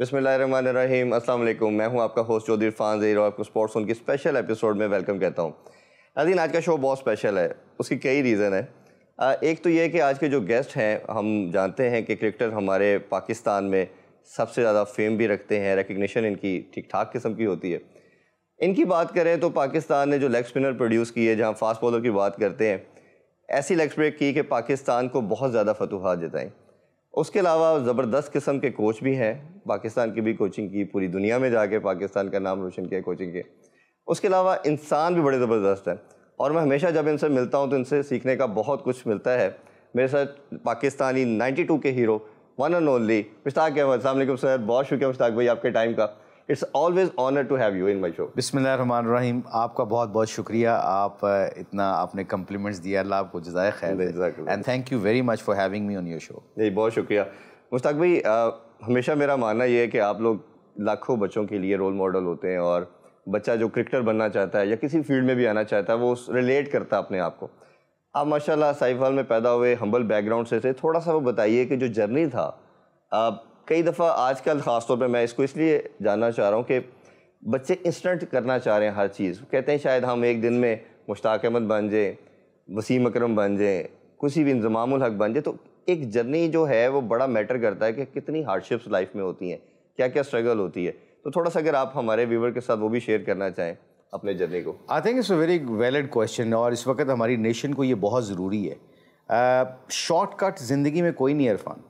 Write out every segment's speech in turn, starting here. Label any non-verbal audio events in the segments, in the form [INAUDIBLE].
बसमीम असल मैं हूं आपका होस्ट चौधरी इरफान जहीर और आपको स्पोर्ट्स उनकी स्पेशल एपिसोड में वेलकम कहता हूं नाजीन आज का शो बहुत स्पेशल है उसकी कई रीज़न है एक तो ये कि आज के जो गेस्ट हैं हम जानते हैं कि क्रिकेटर हमारे पाकिस्तान में सबसे ज़्यादा फेम भी रखते हैं रिकग्निशन इनकी ठीक ठाक किस्म की होती है इनकी बात करें तो पाकिस्तान ने जो लेग स्पिनर प्रोड्यूस किए जहाँ फास्ट बॉलर की बात करते हैं ऐसी लेग ब्रेक की कि पाकिस्तान को बहुत ज़्यादा फतूहत जताएँ उसके अलावा ज़बरदस्त किस्म के कोच भी हैं पाकिस्तान की भी कोचिंग की पूरी दुनिया में जाके पाकिस्तान का नाम रोशन किया कोचिंग के उसके अलावा इंसान भी बड़े ज़बरदस्त हैं और मैं हमेशा जब इनसे मिलता हूँ तो इनसे सीखने का बहुत कुछ मिलता है मेरे साथ पाकिस्तानी 92 के hero one and only Mushtaq Ahmed सामने सर बहुत शुक्रिया मुश्ताक भाई आपके टाइम का it's always honour to have you in my show रहीम आपका बहुत बहुत शुक्रिया आप इतना आपने कम्प्लीमेंट्स दिया अल्लाह आपको जजाय खैर and thank you very much for having me on your show नहीं बहुत शुक्रिया मुश्ताक भाई हमेशा मेरा मानना ये है कि आप लोग लाखों बच्चों के लिए रोल मॉडल होते हैं और बच्चा जो क्रिकेटर बनना चाहता है या किसी फील्ड में भी आना चाहता है वो रिलेट करता है अपने आप को आप माशाल्लाह साइफाल में पैदा हुए हम्बल बैकग्राउंड से थे थोड़ा सा वो बताइए कि जो जर्नी था आप कई दफ़ा आजकल ख़ासतौर पे मैं इसको इसलिए जानना चाह रहा हूँ कि बच्चे इंस्टेंट करना चाह रहे हैं हर चीज़ कहते हैं शायद हम एक दिन में मुश्ताक अहमद बन जाए वसीम अक्रम बन जाएँ किसी भी इंजमाम हक बन जाए तो एक जर्नी जो है वो बड़ा मैटर करता है कि कितनी हार्डशिप्स लाइफ में होती हैं क्या क्या स्ट्रगल होती है तो थोड़ा सा अगर आप हमारे व्यूवर के साथ वो भी शेयर करना चाहें अपने जर्नी को I think it's a very valid question और इस वक्त हमारी नेशन को ये बहुत ज़रूरी है शॉर्टकट ज़िंदगी में कोई नहीं अरफान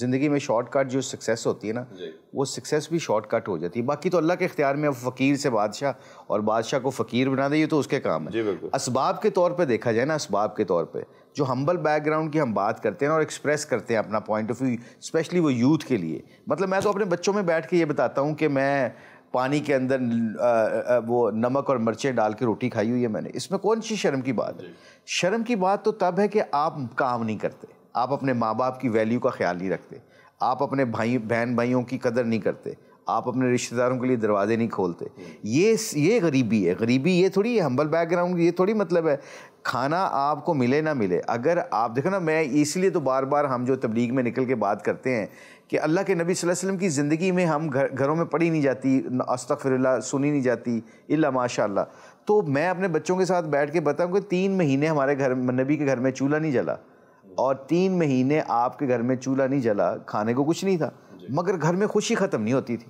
ज़िंदगी में शॉर्टकट जो सक्सेस होती है ना वो सक्सेस भी शॉर्टकट हो जाती है बाकी तो अल्लाह के इख्तियार में अब फ़कीर से बादशाह और बादशाह को फ़कीर बना दे ये तो उसके काम है इसबाब के तौर पर देखा जाए ना इसबाब के तौर पर जो हम्बल बैकग्राउंड की हम बात करते हैं और एक्सप्रेस करते हैं अपना पॉइंट ऑफ व्यू स्पेशली वो यूथ के लिए मतलब मैं तो अपने बच्चों में बैठ के ये बताता हूँ कि मैं पानी के अंदर वो नमक और मिर्चें डाल के रोटी खाई हुई है मैंने इसमें कौन सी शर्म की बात है शर्म की बात तो तब है कि आप काम नहीं करते आप अपने माँ बाप की वैल्यू का ख्याल नहीं रखते आप अपने भाई बहन भाइयों की कदर नहीं करते आप अपने रिश्तेदारों के लिए दरवाजे नहीं खोलते ये ये गरीबी है गरीबी ये थोड़ी है हम्बल बैकग्राउंड ये थोड़ी मतलब है खाना आपको मिले ना मिले अगर आप देखो ना मैं इसलिए तो बार बार हम जो तबलीग में निकल के बात करते हैं कि अल्लाह के नबी वसल्लम की ज़िंदगी में हम घर घरों में पढ़ी नहीं जाती अस्तफ़िरल्ला सुनी नहीं जाती इल्ला माशा तो मैं अपने बच्चों के साथ बैठ के बताऊँ कि तीन महीने हमारे घर नबी के घर में चूल्हा नहीं जला और तीन महीने आपके घर में चूल्हा नहीं जला खाने को कुछ नहीं था मगर घर में खुशी ख़त्म नहीं होती थी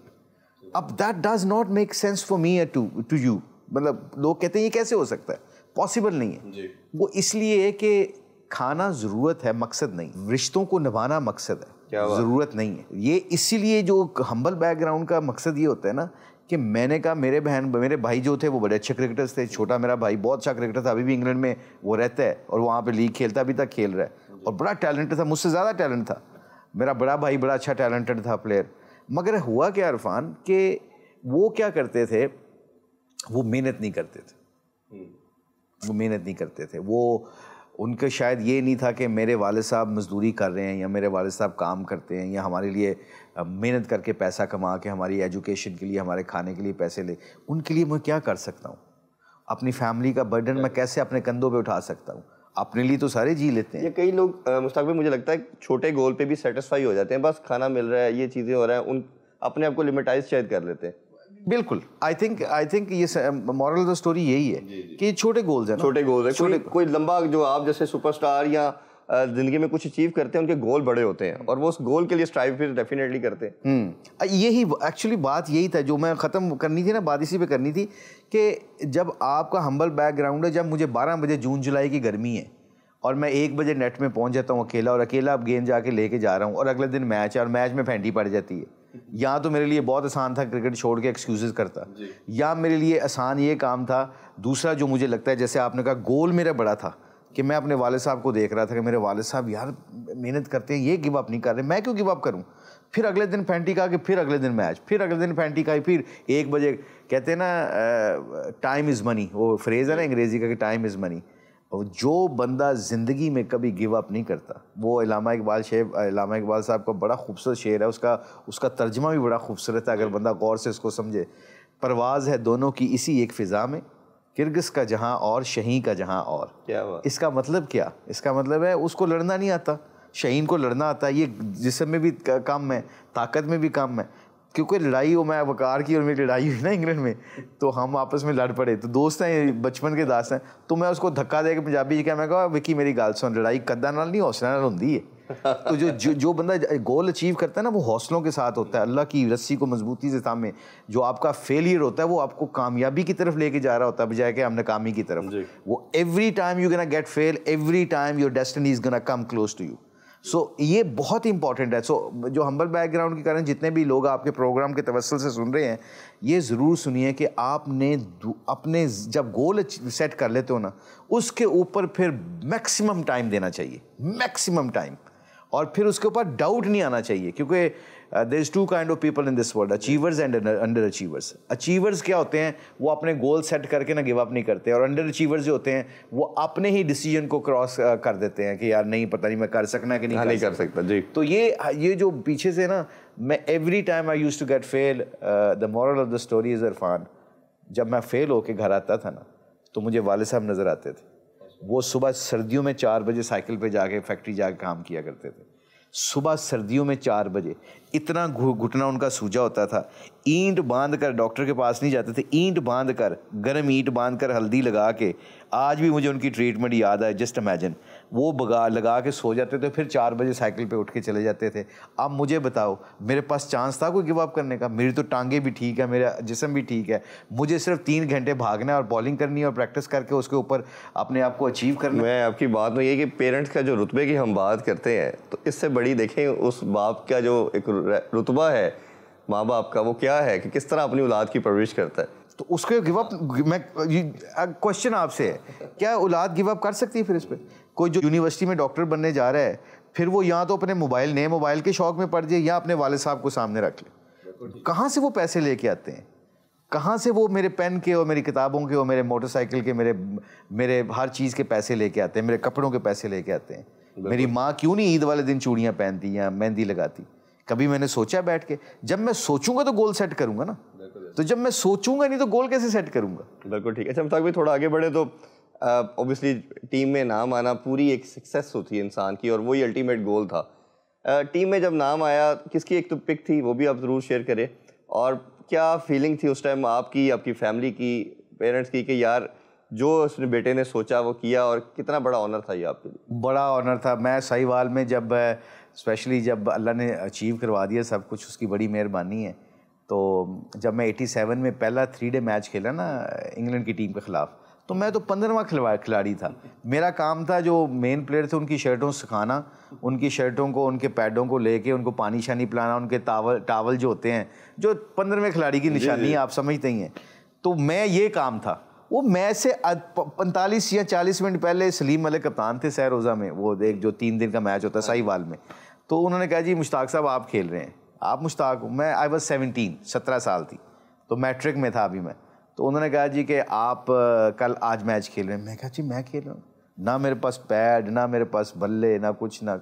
अब that does not make sense for me to to you मतलब लोग कहते हैं ये कैसे हो सकता है पॉसिबल नहीं है जी। वो इसलिए है कि खाना ज़रूरत है मकसद नहीं रिश्तों को निभाना मकसद है ज़रूरत नहीं है ये इसीलिए जो हम्बल बैकग्राउंड का मकसद ये होता है ना कि मैंने कहा मेरे बहन मेरे भाई जो थे वो बड़े अच्छे क्रिकेटर्स थे छोटा मेरा भाई बहुत अच्छा क्रिकेटर था अभी भी इंग्लैंड में वो रहता है और वहाँ पर लीग खेलता अभी तक खेल रहा है और बड़ा टैलेंटेड था मुझसे ज़्यादा टैलेंट था मेरा बड़ा भाई बड़ा अच्छा टैलेंटेड था प्लेयर मगर हुआ क्या इरफान कि वो क्या करते थे वो मेहनत नहीं करते थे वो मेहनत नहीं करते थे वो उनके शायद ये नहीं था कि मेरे वाले साहब मज़दूरी कर रहे हैं या मेरे वाले साहब काम करते हैं या हमारे लिए मेहनत करके पैसा कमा के हमारी एजुकेशन के लिए हमारे खाने के लिए पैसे ले उनके लिए मैं क्या कर सकता हूँ अपनी फैमिली का बर्डन मैं कैसे अपने कंधों पे उठा सकता हूँ अपने लिए तो सारे जी लेते हैं ये कई लोग मुस्तबिल मुझे लगता है छोटे गोल पे भी सेटिस्फाई हो जाते हैं बस खाना मिल रहा है ये चीज़ें हो रहा है उन अपने आप को लिमिटाइज शायद कर लेते हैं बिल्कुल आई थिंक आई थिंक ये मॉरल द स्टोरी यही है जी जी। कि छोटे गोल्स हैं छोटे गोल्स हैं कोई कोई लंबा जो आप जैसे सुपरस्टार या ज़िंदगी में कुछ अचीव करते हैं उनके गोल बड़े होते हैं और वो उस गोल के लिए स्ट्राइव फिर डेफिनेटली करते हैं हम्म। यही एक्चुअली बात यही था जो मैं ख़त्म करनी थी ना बात इसी पर करनी थी कि जब आपका हम्बल बैकग्राउंड है जब मुझे बारह बजे जून जुलाई की गर्मी है और मैं एक बजे नेट में पहुंच जाता हूँ अकेला और अकेला अब गेंद जाके लेके जा रहा हूँ और अगले दिन मैच है और मैच में फेंटी पड़ जाती है या तो मेरे लिए बहुत आसान था क्रिकेट छोड़ के एक्सक्यूज़ करता या मेरे लिए आसान ये काम था दूसरा जो मुझे लगता है जैसे आपने कहा गोल मेरा बड़ा था कि मैं अपने वाले साहब को देख रहा था कि मेरे वाले साहब यार मेहनत करते हैं ये गिव अप नहीं कर रहे मैं क्यों गिव अप करूँ फिर अगले दिन फैंटी का कि फिर अगले दिन मैच फिर अगले दिन फैंटी का फिर एक बजे कहते हैं ना टाइम इज़ मनी वो फ्रेज़ है ना अंग्रेज़ी का कि टाइम इज़ मनी जो बंदा ज़िंदगी में कभी गिव अप नहीं करता वो इलामा इकबाल शेब इलामा इकबाल साहब का बड़ा खूबसूरत शेर है उसका उसका तर्जमा भी बड़ा खूबसूरत है अगर बंदा गौर से उसको समझे परवाज़ है दोनों की इसी एक फ़िज़ा में किर्गिस का जहाँ और शहीन का जहाँ और क्या बात इसका मतलब क्या इसका मतलब है उसको लड़ना नहीं आता शहीन को लड़ना आता है ये जिसम में भी काम है ताकत में भी काम है क्योंकि लड़ाई हो मैं वकार की और मेरी लड़ाई हुई ना इंग्लैंड में तो हम आपस में लड़ पड़े तो दोस्त हैं बचपन के दास हैं तो मैं उसको धक्का दे के पंजाबी जी क्या मैं कहा विकी मेरी गाल सुन लड़ाई कदा नाल नहीं हौसला नाल होंगी है तो जो जो, जो बंदा गोल अचीव करता है ना वो हौसलों के साथ होता है अल्लाह की रस्सी को मजबूती से सामने जो आपका फेलियर होता है वो आपको कामयाबी की तरफ लेके जा रहा होता है बजाय कि हम नाकामी की तरफ वो every time you gonna get fail every time your destiny is gonna come close to you so ये बहुत ही इंपॉर्टेंट है सो जो हम्बल बैकग्राउंड के कारण जितने भी लोग आपके प्रोग्राम के तवसल से सुन रहे हैं ये ज़रूर सुनिए कि आपने अपने जब गोल सेट कर लेते हो ना उसके ऊपर फिर मैक्सिमम टाइम देना चाहिए मैक्सिमम टाइम और फिर उसके ऊपर डाउट नहीं आना चाहिए क्योंकि there is two kind of people in this world achievers and under achievers achievers क्या होते हैं वो अपने गोल सेट करके ना गिव अप नहीं करते और अंडर अचीवर्स जो होते हैं वो अपने ही डिसीजन को क्रॉस uh, कर देते हैं कि यार नहीं पता नहीं मैं कर सकना कि नहीं, हाँ, नहीं कर सकता जी तो ये ये जो पीछे से ना मैं every time I use to get fail the moral of the story is Irfan जब मैं फेल होके घर आता था ना तो मुझे वाले साहब नज़र आते थे वो सुबह सर्दियों में चार बजे साइकिल पे जाके फैक्ट्री जाके काम किया करते थे सुबह सर्दियों में चार बजे इतना घुटना उनका सूजा होता था ईंट बांध कर डॉक्टर के पास नहीं जाते थे ईंट बांध कर गर्म ईंट बांध कर हल्दी लगा के आज भी मुझे उनकी ट्रीटमेंट याद है जस्ट इमेजिन वो बगा लगा के सो जाते थे फिर चार बजे साइकिल पे उठ के चले जाते थे अब मुझे बताओ मेरे पास चांस था कोई गिव अप करने का मेरी तो टांगे भी ठीक है मेरा जिसम भी ठीक है मुझे सिर्फ तीन घंटे भागना और बॉलिंग करनी है और प्रैक्टिस करके उसके ऊपर अपने आप को अचीव करना मैं आपकी बात में ये कि पेरेंट्स का जो रुतबे की हम बात करते हैं तो इससे बड़ी देखें उस बाप का जो एक रुतबा है माँ बाप का वो क्या है कि किस तरह अपनी औलाद की परवरिश करता है तो उसके गिवअप मैं क्वेश्चन आपसे है क्या औलाद गिवअप कर सकती है फिर इस पर कोई जो यूनिवर्सिटी में डॉक्टर बनने जा रहा है फिर वो या तो अपने मोबाइल नए मोबाइल के शौक में पड़ जाए या अपने वाले साहब को सामने रख ले कहाँ से वो पैसे लेके आते हैं कहाँ से वो मेरे पेन के और मेरी किताबों के और मेरे मोटरसाइकिल के मेरे मेरे हर चीज़ के पैसे लेके आते हैं मेरे कपड़ों के पैसे लेके आते हैं मेरी माँ क्यों नहीं ईद वाले दिन चूड़ियाँ पहनती या मेहंदी लगाती कभी मैंने सोचा बैठ के जब मैं सोचूंगा तो गोल सेट करूंगा ना तो जब मैं सोचूंगा नहीं तो गोल कैसे सेट करूंगा बिल्कुल ठीक है अच्छा मुताबिक थोड़ा आगे बढ़े तो ऑब्वियसली टीम में नाम आना पूरी एक सक्सेस होती है इंसान की और वही अल्टीमेट गोल था टीम में जब नाम आया किसकी एक तो पिक थी वो भी आप ज़रूर शेयर करें और क्या फीलिंग थी उस टाइम आपकी आपकी फैमिली की पेरेंट्स की कि यार जो उसने बेटे ने सोचा वो किया और कितना बड़ा ऑनर था ये आपके लिए बड़ा ऑनर था मैं वाल में जब स्पेशली जब अल्लाह ने अचीव करवा दिया सब कुछ उसकी बड़ी मेहरबानी है तो जब मैं एटी सेवन में पहला थ्री डे मैच खेला ना इंग्लैंड की टीम के ख़िलाफ़ तो मैं तो पंद्रहवा खिलवा खिलाड़ी था मेरा काम था जो मेन प्लेयर थे उनकी शर्टों सिखाना उनकी शर्टों को उनके पैडों को लेके उनको पानी शानी पिलाना उनके टावल टावल जो होते हैं जो पंद्रहवें खिलाड़ी की निशानी है आप समझते ही हैं तो मैं ये काम था वो मैच से पैंतालीस या चालीस मिनट पहले सलीम मलिक कप्तान थे सहरोज़ा में वो एक जो तीन दिन का मैच होता है साहिवाल में तो उन्होंने कहा जी मुश्ताक साहब आप खेल रहे हैं आप मुश्ताक हूँ मैं आई वॉज सेवनटीन सत्रह साल थी तो मैट्रिक में था अभी मैं तो उन्होंने कहा जी कि आप कल आज मैच खेल रहे हैं मैं कहा जी मैं खेल रहा हूँ ना मेरे पास पैड ना मेरे पास बल्ले ना कुछ ना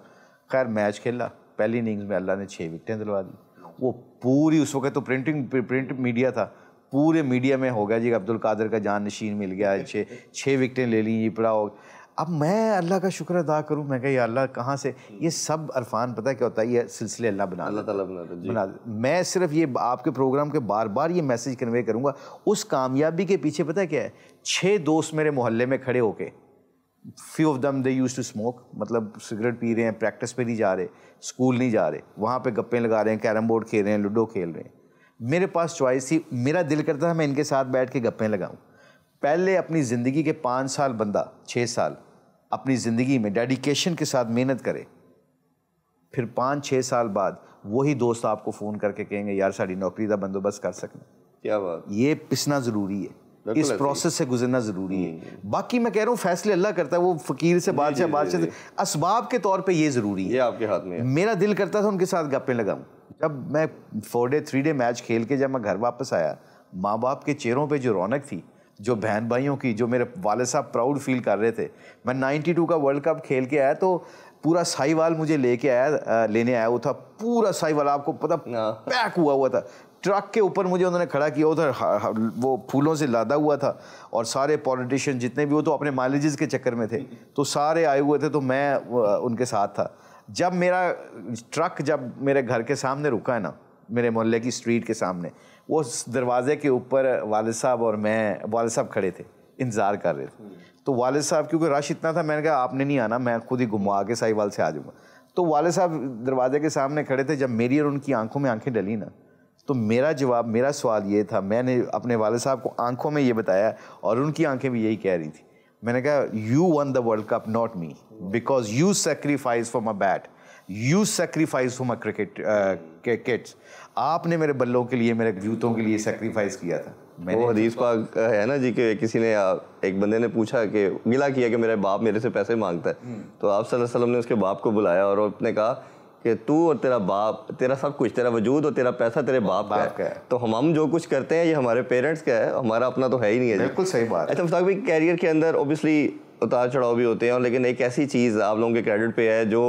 खैर मैच खेला पहली इनिंग्स में अल्लाह ने छः विकटें दिलवा दी वो पूरी उस वक्त तो प्रिंटिंग प्रिंट मीडिया था पूरे मीडिया में हो गया जी अब्दुल कादर का जान नशीन मिल गया छः छः विकटें ले ली ये पड़ा हो अब मैं अल्लाह का शुक्र अदा करूँ मैं कह अल्लाह कहाँ से ये सब अरफान पता है क्या होता है ये सिलसिले अल्लाह बना अल्लाह तला बना बना मैं सिर्फ ये आपके प्रोग्राम के बार बार ये मैसेज कन्वे करूँगा उस कामयाबी के पीछे पता है क्या है छः दोस्त मेरे मोहल्ले में खड़े होके few of them they use to smoke मतलब सिगरेट पी रहे हैं प्रैक्टिस पे नहीं जा रहे स्कूल नहीं जा रहे वहाँ पे गप्पे लगा रहे हैं कैरम बोर्ड खेल रहे हैं लूडो खेल रहे हैं मेरे पास चॉइस थी मेरा दिल करता था मैं इनके साथ बैठ के गप्पे लगाऊँ पहले अपनी ज़िंदगी के पाँच साल बंदा छः साल अपनी ज़िंदगी में डेडिकेशन के साथ मेहनत करे फिर पाँच छः साल बाद वही दोस्त आपको फ़ोन करके कहेंगे यार साड़ी नौकरी का बंदोबस्त कर सकना क्या बात ये पिसना ज़रूरी है इस प्रोसेस से गुजरना ज़रूरी है हम्म। बाकी मैं कह रहा हूँ फैसले अल्लाह करता है वो फ़कीर से बादशाह बादशाह से इसबाब के तौर पे ये ज़रूरी है ये आपके हाथ में मेरा दिल करता था उनके साथ गप्पे लगाऊँ जब मैं four day three day match खेल के जब मैं घर वापस आया माँ बाप के चेहरों पर जो रौनक थी जो बहन भाइयों की जो मेरे वाले साहब प्राउड फील कर रहे थे मैं 92 का वर्ल्ड कप खेल के आया तो पूरा साहिवाल मुझे लेके आया लेने आया वो था पूरा साहिवाल आपको पता हाँ। पैक हुआ हुआ था ट्रक के ऊपर मुझे उन्होंने खड़ा किया उधर वो फूलों से लादा हुआ था और सारे पॉलिटिशियन जितने भी वो तो अपने माइलेजेस के चक्कर में थे तो सारे आए हुए थे तो मैं उनके साथ था जब मेरा ट्रक जब मेरे घर के सामने रुका है ना मेरे मोहल्ले की स्ट्रीट के सामने वो दरवाज़े के ऊपर वाल साहब और मैं वाल साहब खड़े थे इंतज़ार कर रहे थे तो वालद साहब क्योंकि रश इतना था मैंने कहा आपने नहीं आना मैं खुद ही घुमा के साहिवाल से आ जाऊँगा तो वाले साहब दरवाजे के सामने खड़े थे जब मेरी और उनकी आंखों में आंखें डली ना तो मेरा जवाब मेरा सवाल ये था मैंने अपने वाले साहब को आंखों में ये बताया और उनकी आंखें भी यही कह रही थी मैंने कहा you won the world cup not me because you sacrifice for my bat you sacrifice मैं क्रिकेट क्रिकेट आपने मेरे बल्लों के लिए मेरे जूतों के लिए सेक्रीफाइस किया था मैंने वो हदीस पाक है ना जी कि किसी ने एक बंदे ने पूछा कि गिला किया कि मेरा बाप मेरे से पैसे मांगता है हम्म। तो आप सल्लल्लाहु अलैहि वसल्लम ने उसके बाप को बुलाया और उसने कहा कि तू और तेरा बाप तेरा सब कुछ तेरा वजूद और तेरा पैसा तेरे बाप, बाप का, है। का है तो हम हम जो कुछ करते हैं ये हमारे पेरेंट्स का है हमारा अपना तो है ही नहीं है बिल्कुल सही बात अच्छा मुस्ताक भाई कैरियर के अंदर ओबियसली उतार चढ़ाव भी होते हैं लेकिन एक ऐसी चीज़ आप लोगों के क्रेडिट पे है जो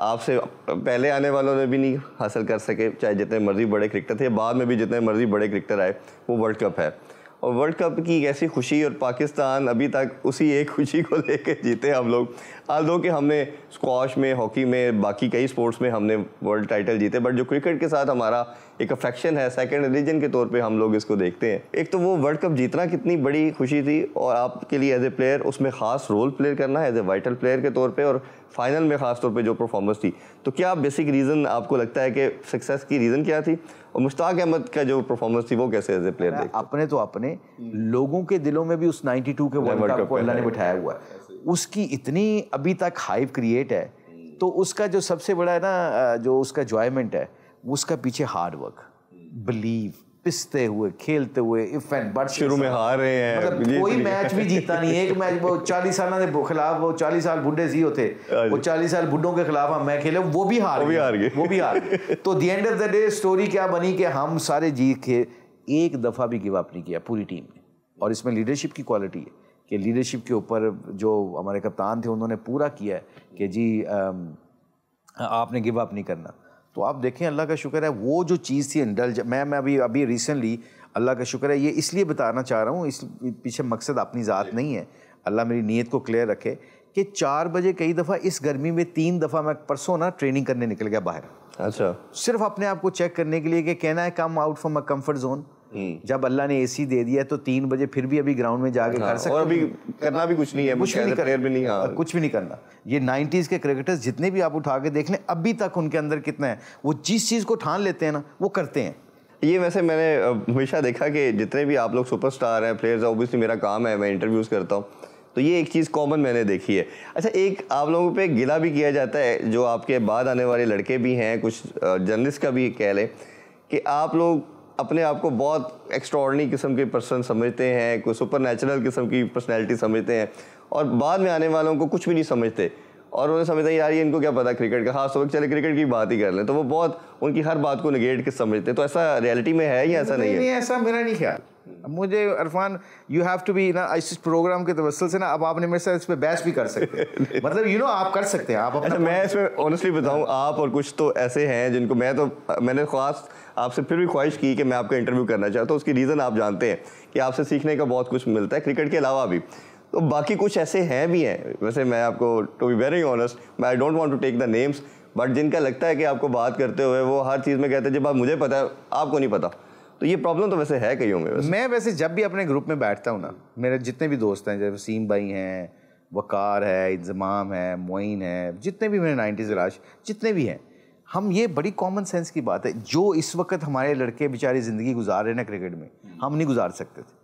आपसे पहले आने वालों ने भी नहीं हासिल कर सके चाहे जितने मर्ज़ी बड़े क्रिकेटर थे बाद में भी जितने मर्ज़ी बड़े क्रिकेटर आए वो वर्ल्ड कप है और वर्ल्ड कप की एक ऐसी खुशी और पाकिस्तान अभी तक उसी एक खुशी को लेकर जीते हम लोग आज दो तो कि हमने स्क्वाश में हॉकी में बाकी कई स्पोर्ट्स में हमने वर्ल्ड टाइटल जीते बट जो क्रिकेट के साथ हमारा एक अफेक्शन है सेकेंड रिलीजन के तौर पे हम लोग इसको देखते हैं एक तो वो वर्ल्ड कप जीतना कितनी बड़ी खुशी थी और आपके लिए एज ए प्लेयर उसमें ख़ास रोल प्ले करना एज ए वाइटल प्लेयर के तौर पर और फाइनल में ख़ास तौर पे जो परफॉर्मेंस थी तो क्या बेसिक रीज़न आपको लगता है कि सक्सेस की रीज़न क्या थी और मुश्ताक अहमद का जो परफॉर्मेंस थी वो कैसे एज ए प्लेयर देखते अपने तो अपने हम्म। लोगों के दिलों में भी उस 92 के वर्ल्ड कप को अल्लाह ने बिठाया हुआ है उसकी इतनी अभी तक हाइप क्रिएट है हम्म। तो उसका जो सबसे बड़ा है ना जो उसका जॉयमेंट है उसका पीछे हार्डवर्क हम्म। बिलीव पिसते हुए खेलते हुए इफ एंड बट शुरू में हार रहे हैं मतलब कोई मैच भी जीता नहीं एक मैच वो चालीस साल के खिलाफ वो चालीस साल बुढ़े हाँ जी होते वो चालीस साल बुढ़ों के खिलाफ हम मैं खेले वो भी हार भी हार गए वो भी हार तो दी end of the day story क्या बनी कि हम सारे जीत के एक दफ़ा भी गिवअप नहीं किया पूरी टीम ने और इसमें लीडरशिप की क्वालिटी है कि लीडरशिप के ऊपर जो हमारे कप्तान थे उन्होंने पूरा किया है कि जी आपने गिव अप नहीं करना तो आप देखें अल्लाह का शुक्र है वो जो चीज़ थी इंडल्ज मैं मैं अभी अभी रिसेंटली अल्लाह का शुक्र है ये इसलिए बताना चाह रहा हूँ इस पीछे मकसद अपनी ज़ात नहीं है अल्लाह मेरी नीयत को क्लियर रखे कि चार बजे कई दफ़ा इस गर्मी में तीन दफ़ा मैं परसों ना ट्रेनिंग करने निकल गया बाहर अच्छा सिर्फ अपने आप को चेक करने के लिए कि कहना है come out from a comfort zone hmm. जब अल्लाह ने एसी दे दिया तो तीन बजे फिर भी अभी ग्राउंड में जाके हाँ, कर सकते और अभी करना भी कुछ नहीं है कुछ भी नहीं नहीं हाँ। कुछ भी नहीं करना ये नाइन्टीज़ के क्रिकेटर्स जितने भी आप उठा के देख लें अभी तक उनके अंदर कितना है वो जिस चीज़ को ठान लेते हैं ना वो करते हैं ये वैसे मैंने हमेशा देखा कि जितने भी आप लोग सुपरस्टार हैं प्लेयर्स ऑब्वियसली मेरा काम है मैं इंटरव्यूज़ करता हूँ तो ये एक चीज़ कॉमन मैंने देखी है अच्छा एक आप लोगों पे गिला भी किया जाता है जो आपके बाद आने वाले लड़के भी हैं कुछ जर्नलिस्ट का भी कह लें कि आप लोग अपने आप को बहुत एक्स्ट्रॉर्डनरी किस्म के पर्सन समझते हैं कोई सुपर नेचुरल किस्म की पर्सनैलिटी समझते हैं और बाद में आने वालों को कुछ भी नहीं समझते और उन्हें समझते हैं यार ये इनको क्या पता क्रिकेट का हाँ सुबह चले क्रिकेट की बात ही कर लें तो वो बहुत उनकी हर बात को निगेट के समझते तो ऐसा रियलिटी में है या ऐसा नहीं, नहीं है ऐसा मेरा नहीं ख्याल मुझे Arfan you have to be ना इस प्रोग्राम के तवसल से ना अब आपने मेरे साथ इस पर बहस भी कर सकते हैं [LAUGHS] मतलब यू नो आप कर सकते हैं आप अपना अच्छा, मैं इसमें ऑनेस्टली बताऊँ आप और कुछ तो ऐसे हैं जिनको मैं तो मैंने खास आपसे फिर भी ख्वाहिश की कि मैं आपका इंटरव्यू करना चाहता हूँ उसकी रीज़न आप जानते हैं कि आपसे सीखने का बहुत कुछ मिलता है क्रिकेट के अलावा भी तो बाकी कुछ ऐसे हैं भी हैं वैसे मैं आपको to be very honest I don't want to take the names but जिनका लगता है कि आपको बात करते हुए वो हर चीज़ में कहते हैं जब आप मुझे पता है आपको नहीं पता तो ये प्रॉब्लम तो वैसे है कईयों में वैसे मैं वैसे जब भी अपने ग्रुप में बैठता हूँ ना मेरे जितने भी दोस्त हैं जैसे वसीम भाई हैं वकार है इंजमाम है मोइन है जितने भी मेरे नाइन्टीज़ राश जितने भी हैं हम ये बड़ी कॉमन सेंस की बात है जो इस वक्त हमारे लड़के बेचारे ज़िंदगी गुजार रहे ना क्रिकेट में हम नहीं गुजार सकते थे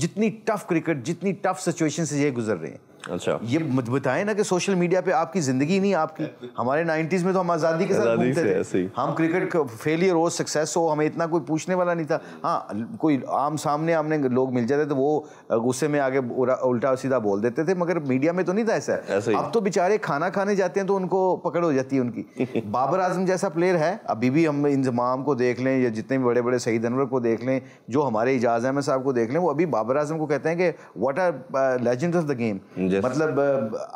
जितनी टफ क्रिकेट जितनी टफ सिचुएशन से ये गुजर रहे हैं अच्छा ये बताएं ना कि सोशल मीडिया पे आपकी जिंदगी नहीं आपकी हमारे 90s में तो हम आज़ादी के साथ घूमते थे हम क्रिकेट फेलियर हो सक्सेस हो हमें इतना कोई पूछने वाला नहीं था हाँ कोई आम सामने आमने लोग मिल जाते तो वो गुस्से में आगे उल्टा सीधा बोल देते थे मगर मीडिया में तो नहीं था ऐसा अब तो बेचारे खाना खाने जाते हैं तो उनको पकड़ हो जाती है उनकी [LAUGHS] बाबर आजम जैसा प्लेयर है अभी भी हम इंजमाम को देख लें या जितने भी बड़े बड़े शहीद अनवर को देख लें जो हमारे इजाज़ अहमद साहब को देख लें वो अभी बाबर आजम को कहते हैं कि what are legend of the game मतलब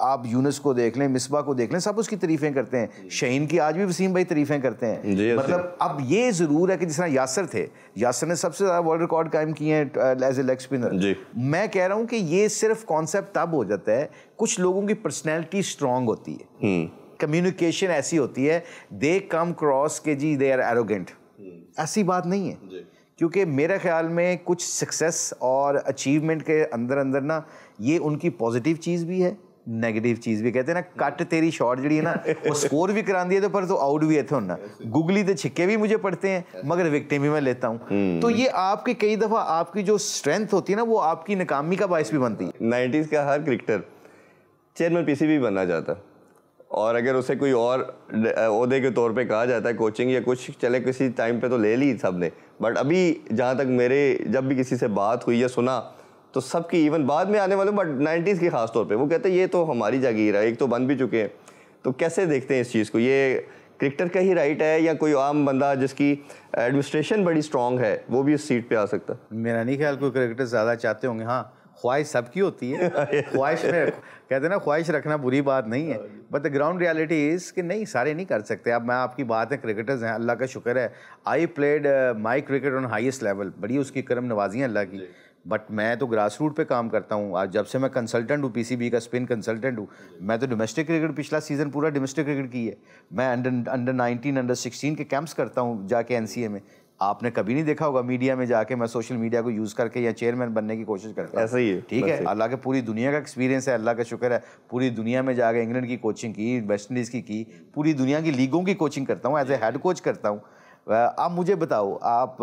आप यूनस को देख लें मिसबा को देख लें सब उसकी तारीफें करते हैं शहीन की आज भी वसीम भाई तारीफें करते हैं मतलब अब ये ज़रूर है कि जिस तरह यासर थे यासर ने सबसे ज़्यादा वर्ल्ड रिकॉर्ड कायम किए हैं एज ए लेग स्पिनर मैं कह रहा हूँ कि ये सिर्फ कॉन्सेप्ट तब हो जाता है कुछ लोगों की पर्सनैलिटी स्ट्रांग होती है कम्युनिकेशन हम्म। ऐसी होती है दे कम क्रॉस के जी दे आर एरोगेंट ऐसी बात नहीं है क्योंकि मेरे ख्याल में कुछ सक्सेस और अचीवमेंट के अंदर अंदर ना ये उनकी पॉजिटिव चीज़ भी है नेगेटिव चीज़ भी कहते हैं ना कट तेरी शॉट जी है ना वो स्कोर भी कराती है तो पर तो आउट भी है ना गुगली तो छिक्के भी मुझे पड़ते हैं मगर विकटें भी मैं लेता हूँ हम्म। तो ये आपके कई दफ़ा आपकी जो स्ट्रेंथ होती है ना वो आपकी नाकामी का बायस भी बनती है नाइन्टीज़ का हर क्रिकेटर चेयरमैन पीसी भी बनना चाहता और अगर उसे कोई और अहदे के तौर पे कहा जाता है कोचिंग या कुछ चले किसी टाइम पे तो ले ली सब ने बट अभी जहाँ तक मेरे जब भी किसी से बात हुई या सुना तो सबकी इवन बाद में आने वाले बट नाइन्टीज़ की खास तौर पे वो कहते हैं ये तो हमारी जागीर है एक तो बन भी चुके हैं तो कैसे देखते हैं इस चीज़ को ये क्रिकेटर का ही राइट है या कोई आम बंदा जिसकी एडमिनिस्ट्रेशन बड़ी स्ट्रांग है वो भी इस सीट पे आ सकता है मेरा नहीं ख्याल कोई क्रिकेटर ज़्यादा चाहते होंगे हाँ ख्वाहिश सबकी होती है [LAUGHS] ख्वाहिश में कहते हैं ना ख्वाहिश रखना बुरी बात नहीं है but the ground reality is कि नहीं सारे नहीं कर सकते अब मैं आपकी बात है क्रिकेटर्स हैं अल्लाह का शुक्र है I played my cricket on highest level बड़ी उसकी करम नवाजी हैं अल्लाह की बट मैं तो ग्रास रूट पे काम करता हूँ आज जब से मैं कंसल्टेंट हूँ पीसीबी का स्पिन कंसल्टेंट हूँ मैं तो डोमेस्टिक क्रिकेट पिछला सीज़न पूरा डोमेस्टिक क्रिकेट की है मैं under under nineteen under sixteen के कैंप्स करता हूँ जाके एन में आपने कभी नहीं देखा होगा मीडिया में जाके मैं सोशल मीडिया को यूज़ करके या चेयरमैन बनने की कोशिश करता हूँ ऐसा ही है ठीक है अल्लाह के पूरी दुनिया का एक्सपीरियंस है अल्लाह का शुक्र है पूरी दुनिया में जाके इंग्लैंड की कोचिंग की वेस्ट इंडीज़ की की पूरी दुनिया की लीगों की कोचिंग करता हूँ एज ए हेड कोच करता हूँ आप मुझे बताओ आप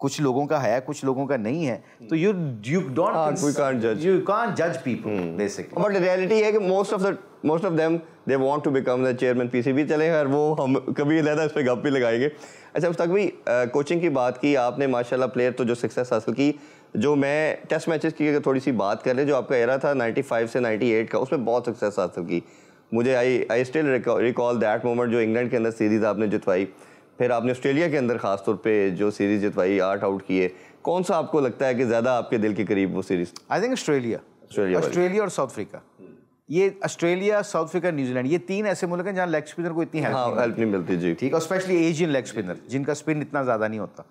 कुछ लोगों का है कुछ लोगों का नहीं है तो you you don't we can't जज यू कांट जज पीपल बेसिकली बट रियलिटी है कि most of the most of them they want to become the chairman PCB चले हैं और वो हम कभी लहदा इस पर गप भी लगाएंगे अच्छा उस तक भी कोचिंग की बात की आपने माशाल्लाह प्लेयर तो जो सक्सेस हासिल की जो मैं टेस्ट मैचेस की अगर थोड़ी सी बात कर ले जो आपका एरा था 95 से 98 का उसमें बहुत सक्सेस हासिल की मुझे I I still recall that moment जो इंग्लैंड के अंदर सीरीज़ आपने जितवाई फिर आपने ऑस्ट्रेलिया के अंदर खास तौर पे जो सीरीज़ जितवाई आठ आउट किए कौन सा आपको लगता है कि ज़्यादा आपके दिल के करीब वो series I think Australia Australia और साउथ अफ्रीका ये ऑस्ट्रेलिया साउथ अफ्रीका न्यूजीलैंड ये तीन ऐसे मुल्क हैं जहाँ लेग स्पिनर को इतनी हेल्प हाँ, नहीं मिलती जी ठीक है स्पेशली एशियन लेग स्पिनर जिनका स्पिन इतना ज़्यादा नहीं होता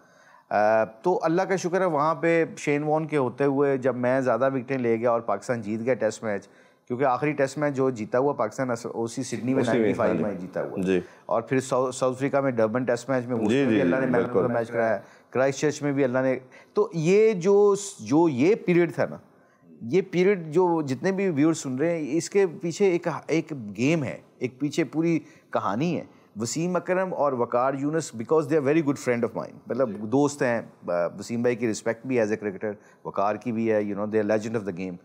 आ, तो अल्लाह का शुक्र है वहाँ पे शेन वॉन के होते हुए जब मैं ज़्यादा विकटें ले गया और पाकिस्तान जीत गया टेस्ट मैच क्योंकि आखिरी टेस्ट में जो जीता हुआ पाकिस्तान ओसी सिडनी में नाइन्टी फाइव में जीता हुआ जी। और फिर साउथ अफ्रीका में डर्बन टेस्ट मैच में जी, भी अल्लाह ने मैच मैच कराया क्राइस्ट चर्च में भी अल्लाह ने तो ये जो जो ये पीरियड था ना ये पीरियड जो जितने भी व्यूअर्स सुन रहे हैं इसके पीछे एक एक गेम है एक पीछे पूरी कहानी है वसीम अकरम और Waqar Younis because they are very good friend of mine मतलब दोस्त हैं वसीम भाई की रिस्पेक्ट भी एज ए क्रिकेटर वकार की भी है you know the legend of the game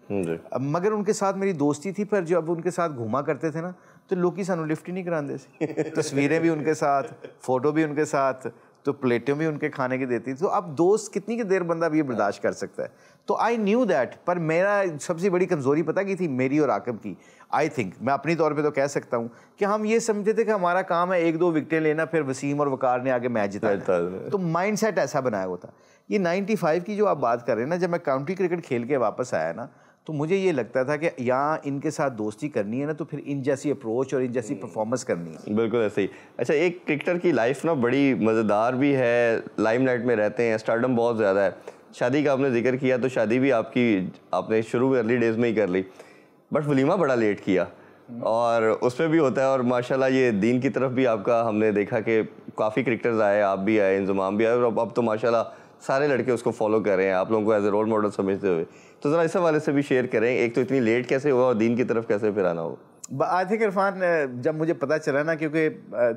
मगर उनके साथ मेरी दोस्ती थी पर जब उनके साथ घूमा करते थे ना तो लोग सानू लिफ्ट ही नहीं कराते तस्वीरें भी उनके साथ फ़ोटो भी उनके साथ तो प्लेटें भी उनके खाने की देती थी तो अब दोस्त कितनी की देर बंदा अब ये बर्दाश्त कर सकता है तो आई न्यू दैट पर मेरा सबसे बड़ी कमज़ोरी पता की थी मेरी और आकब की आई थिंक मैं अपनी तौर पे तो कह सकता हूँ कि हम ये समझते थे कि हमारा काम है एक दो विकटें लेना फिर वसीम और वकार ने आगे मैच जिताया तो माइंड सेट ऐसा बनाया हुआ था ये 95 की जो आप बात कर रहे हैं ना जब मैं काउंटी क्रिकेट खेल के वापस आया ना तो मुझे ये लगता था कि यहाँ इनके साथ दोस्ती करनी है ना तो फिर इन जैसी अप्रोच और इन जैसी परफॉर्मेंस करनी है बिल्कुल ऐसे ही अच्छा एक क्रिकेटर की लाइफ ना बड़ी मज़ेदार भी है लाइमलाइट में रहते हैं स्टार्डम बहुत ज़्यादा है शादी का आपने जिक्र किया तो शादी भी आपकी आपने शुरू में अर्ली डेज़ में ही कर ली बट वलीमा बड़ा लेट किया और उस पर भी होता है और माशाल्लाह ये दीन की तरफ भी आपका हमने देखा कि काफ़ी क्रिकेटर्स आए आप भी आए इंजमाम भी आए और अब तो माशाल्लाह सारे लड़के उसको फॉलो कर रहे हैं आप लोगों को एज ए रोल मॉडल समझते हुए तो ज़रा इस हवाले से भी शेयर करें एक तो इतनी लेट कैसे हुआ और दीन की तरफ कैसे फिर आना हो आई थिंक इरफान जब मुझे पता चला ना क्योंकि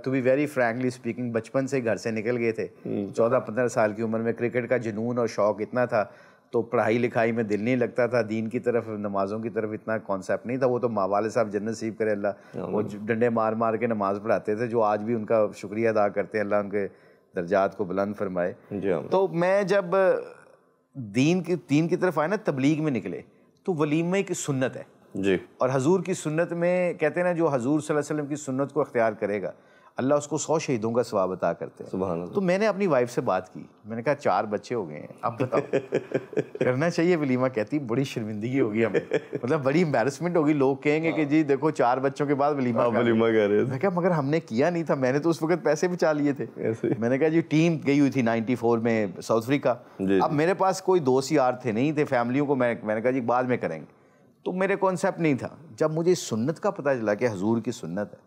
to be very frankly speaking बचपन से घर से निकल गए थे हम्म। चौदह पंद्रह साल की उम्र में क्रिकेट का जुनून और शौक़ इतना था तो पढ़ाई लिखाई में दिल नहीं लगता था दीन की तरफ नमाज़ों की तरफ इतना कॉन्सेप्ट नहीं था वो तो माँ वाले साहब जन्न सीब करे अल्लाह वो डंडे मार मार के नमाज़ पढ़ाते थे जो आज भी उनका शुक्रिया अदा करते हैं अल्लाह उनके दर्जात को बुलंद फरमाए हाँ। तो मैं जब दीन की दीन की तरफ आए ना तबलीग में निकले तो में एक सुन्नत है जी और हजूर की सुन्नत में कहते हैं ना जो हजूर वसल्लम की सुन्नत को अख्तियार करेगा अल्लाह उसको सौ शहीदों का स्वाब अता करते हैं तो मैंने अपनी वाइफ से बात की मैंने कहा चार बच्चे हो गए हैं अब बताओ [LAUGHS] करना चाहिए वलीमा कहती बड़ी शर्मिंदगी होगी हमें मतलब बड़ी एम्बेरसमेंट होगी लोग कहेंगे कि हाँ। जी देखो चार बच्चों के बाद वलीमा हाँ, वलीमा कह रहे मैं मगर हमने किया नहीं था मैंने तो उस वक्त पैसे बचा लिए थे मैंने कहा जी टीम गई हुई थी नाइनटी में साउथ अफ्रीका अब मेरे पास कोई दोस्त यार थे नहीं थे फैमिलियों को मैंने कहा जी बाद में करेंगे तो मेरे कॉन्सेप्ट नहीं था जब मुझे इस सुन्नत का पता चला कि हजूर की सुन्नत है